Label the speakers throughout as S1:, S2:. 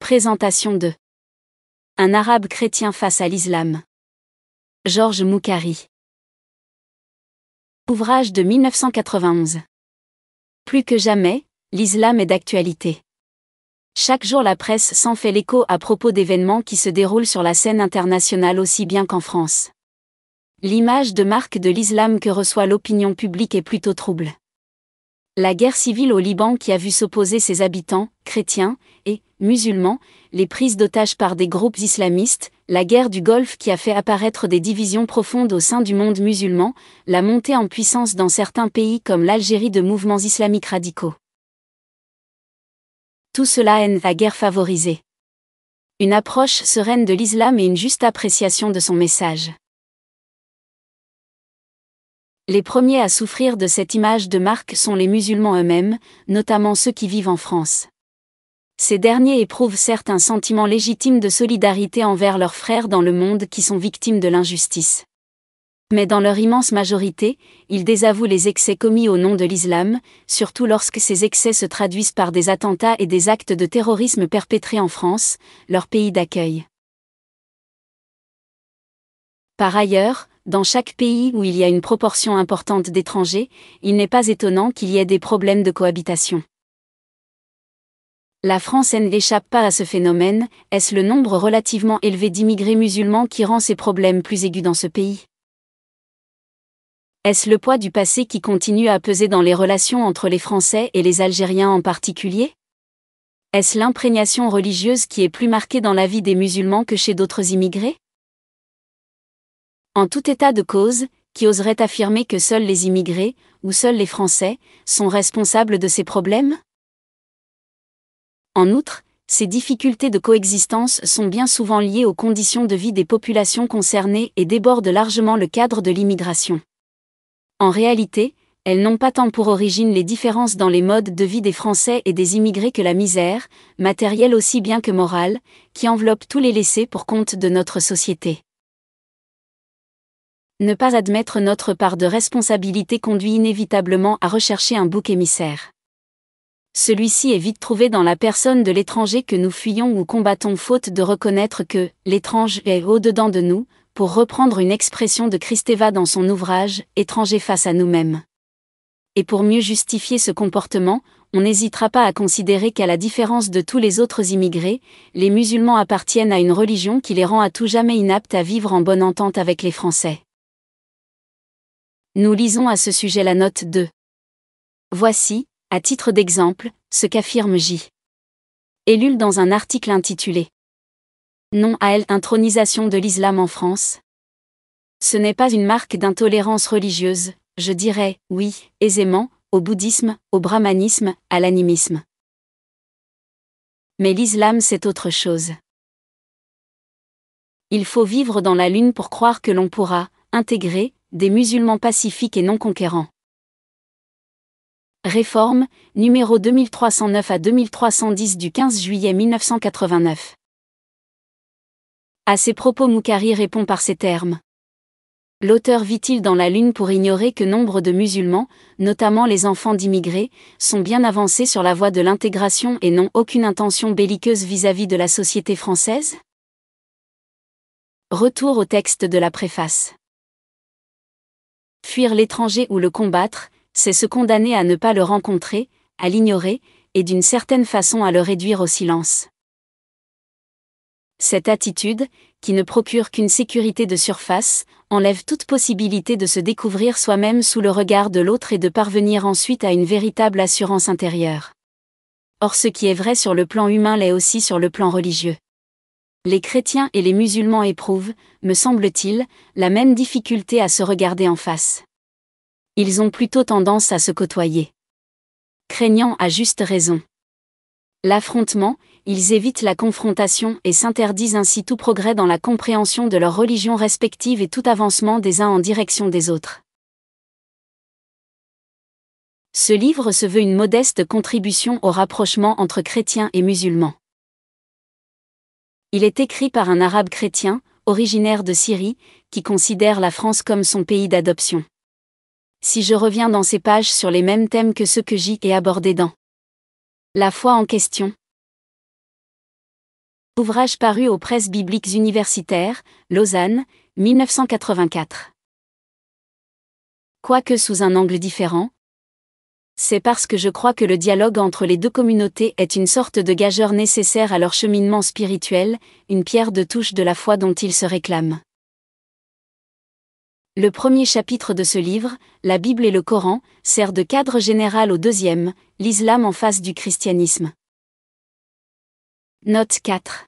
S1: Présentation de Un arabe chrétien face à l'islam. Georges Moukari. Ouvrage de 1991. Plus que jamais, l'islam est d'actualité. Chaque jour la presse s'en fait l'écho à propos d'événements qui se déroulent sur la scène internationale aussi bien qu'en France. L'image de marque de l'islam que reçoit l'opinion publique est plutôt trouble. La guerre civile au Liban qui a vu s'opposer ses habitants, chrétiens, et musulmans, les prises d'otages par des groupes islamistes, la guerre du Golfe qui a fait apparaître des divisions profondes au sein du monde musulman, la montée en puissance dans certains pays comme l'Algérie de mouvements islamiques radicaux. Tout cela haine la guerre favorisée. Une approche sereine de l'islam et une juste appréciation de son message. Les premiers à souffrir de cette image de marque sont les musulmans eux-mêmes, notamment ceux qui vivent en France ces derniers éprouvent certes un sentiment légitime de solidarité envers leurs frères dans le monde qui sont victimes de l'injustice. Mais dans leur immense majorité, ils désavouent les excès commis au nom de l'islam, surtout lorsque ces excès se traduisent par des attentats et des actes de terrorisme perpétrés en France, leur pays d'accueil. Par ailleurs, dans chaque pays où il y a une proportion importante d'étrangers, il n'est pas étonnant qu'il y ait des problèmes de cohabitation. La France n'échappe pas à ce phénomène, est-ce le nombre relativement élevé d'immigrés musulmans qui rend ces problèmes plus aigus dans ce pays Est-ce le poids du passé qui continue à peser dans les relations entre les Français et les Algériens en particulier Est-ce l'imprégnation religieuse qui est plus marquée dans la vie des musulmans que chez d'autres immigrés En tout état de cause, qui oserait affirmer que seuls les immigrés, ou seuls les Français, sont responsables de ces problèmes en outre, ces difficultés de coexistence sont bien souvent liées aux conditions de vie des populations concernées et débordent largement le cadre de l'immigration. En réalité, elles n'ont pas tant pour origine les différences dans les modes de vie des Français et des immigrés que la misère, matérielle aussi bien que morale, qui enveloppe tous les laissés pour compte de notre société. Ne pas admettre notre part de responsabilité conduit inévitablement à rechercher un bouc émissaire celui-ci est vite trouvé dans la personne de l'étranger que nous fuyons ou combattons faute de reconnaître que l'étrange est au-dedans de nous, pour reprendre une expression de Christeva dans son ouvrage Étranger face à nous-mêmes. Et pour mieux justifier ce comportement, on n'hésitera pas à considérer qu'à la différence de tous les autres immigrés, les musulmans appartiennent à une religion qui les rend à tout jamais inaptes à vivre en bonne entente avec les Français. Nous lisons à ce sujet la note 2. Voici, à titre d'exemple, ce qu'affirme J. Ellul dans un article intitulé Non à l'intronisation de l'islam en France. Ce n'est pas une marque d'intolérance religieuse, je dirais, oui, aisément, au bouddhisme, au brahmanisme, à l'animisme. Mais l'islam c'est autre chose. Il faut vivre dans la lune pour croire que l'on pourra intégrer des musulmans pacifiques et non conquérants. Réforme, numéro 2309 à 2310 du 15 juillet 1989. À ces propos, Moukari répond par ces termes. L'auteur vit-il dans la Lune pour ignorer que nombre de musulmans, notamment les enfants d'immigrés, sont bien avancés sur la voie de l'intégration et n'ont aucune intention belliqueuse vis-à-vis -vis de la société française Retour au texte de la préface. Fuir l'étranger ou le combattre, c'est se condamner à ne pas le rencontrer, à l'ignorer, et d'une certaine façon à le réduire au silence. Cette attitude, qui ne procure qu'une sécurité de surface, enlève toute possibilité de se découvrir soi-même sous le regard de l'autre et de parvenir ensuite à une véritable assurance intérieure. Or ce qui est vrai sur le plan humain l'est aussi sur le plan religieux. Les chrétiens et les musulmans éprouvent, me semble-t-il, la même difficulté à se regarder en face ils ont plutôt tendance à se côtoyer. Craignant à juste raison. L'affrontement, ils évitent la confrontation et s'interdisent ainsi tout progrès dans la compréhension de leurs religions respectives et tout avancement des uns en direction des autres. Ce livre se veut une modeste contribution au rapprochement entre chrétiens et musulmans. Il est écrit par un arabe chrétien, originaire de Syrie, qui considère la France comme son pays d'adoption si je reviens dans ces pages sur les mêmes thèmes que ceux que j'y ai abordés dans La foi en question. Ouvrage paru aux presses bibliques universitaires, Lausanne, 1984. Quoique sous un angle différent, c'est parce que je crois que le dialogue entre les deux communautés est une sorte de gageur nécessaire à leur cheminement spirituel, une pierre de touche de la foi dont ils se réclament. Le premier chapitre de ce livre, la Bible et le Coran, sert de cadre général au deuxième, l'islam en face du christianisme. Note 4.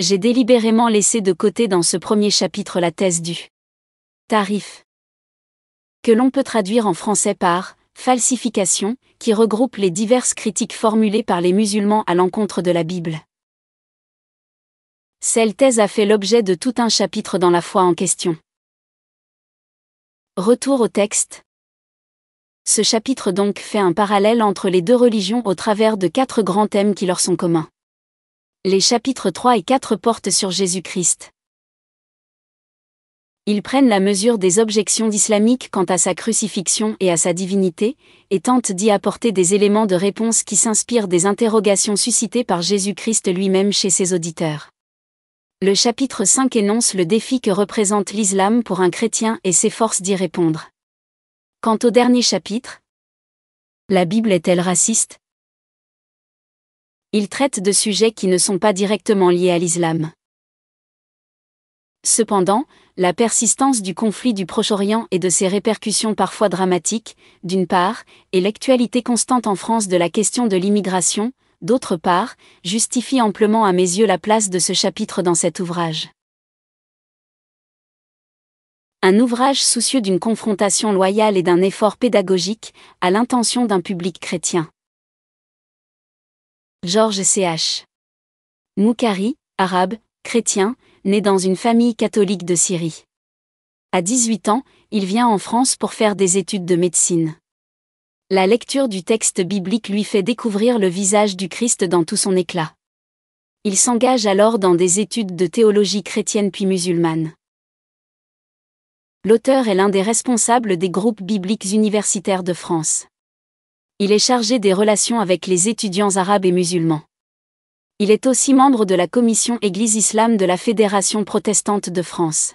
S1: J'ai délibérément laissé de côté dans ce premier chapitre la thèse du tarif, que l'on peut traduire en français par falsification, qui regroupe les diverses critiques formulées par les musulmans à l'encontre de la Bible. Celle thèse a fait l'objet de tout un chapitre dans la foi en question. Retour au texte. Ce chapitre donc fait un parallèle entre les deux religions au travers de quatre grands thèmes qui leur sont communs. Les chapitres 3 et 4 portent sur Jésus-Christ. Ils prennent la mesure des objections islamiques quant à sa crucifixion et à sa divinité, et tentent d'y apporter des éléments de réponse qui s'inspirent des interrogations suscitées par Jésus-Christ lui-même chez ses auditeurs le chapitre 5 énonce le défi que représente l'islam pour un chrétien et s'efforce d'y répondre. Quant au dernier chapitre, la Bible est-elle raciste Il traite de sujets qui ne sont pas directement liés à l'islam. Cependant, la persistance du conflit du Proche-Orient et de ses répercussions parfois dramatiques, d'une part, et l'actualité constante en France de la question de l'immigration, d'autre part, justifie amplement à mes yeux la place de ce chapitre dans cet ouvrage. Un ouvrage soucieux d'une confrontation loyale et d'un effort pédagogique, à l'intention d'un public chrétien. Georges C.H. Moukari, arabe, chrétien, né dans une famille catholique de Syrie. À 18 ans, il vient en France pour faire des études de médecine la lecture du texte biblique lui fait découvrir le visage du Christ dans tout son éclat. Il s'engage alors dans des études de théologie chrétienne puis musulmane. L'auteur est l'un des responsables des groupes bibliques universitaires de France. Il est chargé des relations avec les étudiants arabes et musulmans. Il est aussi membre de la commission Église Islam de la Fédération protestante de France.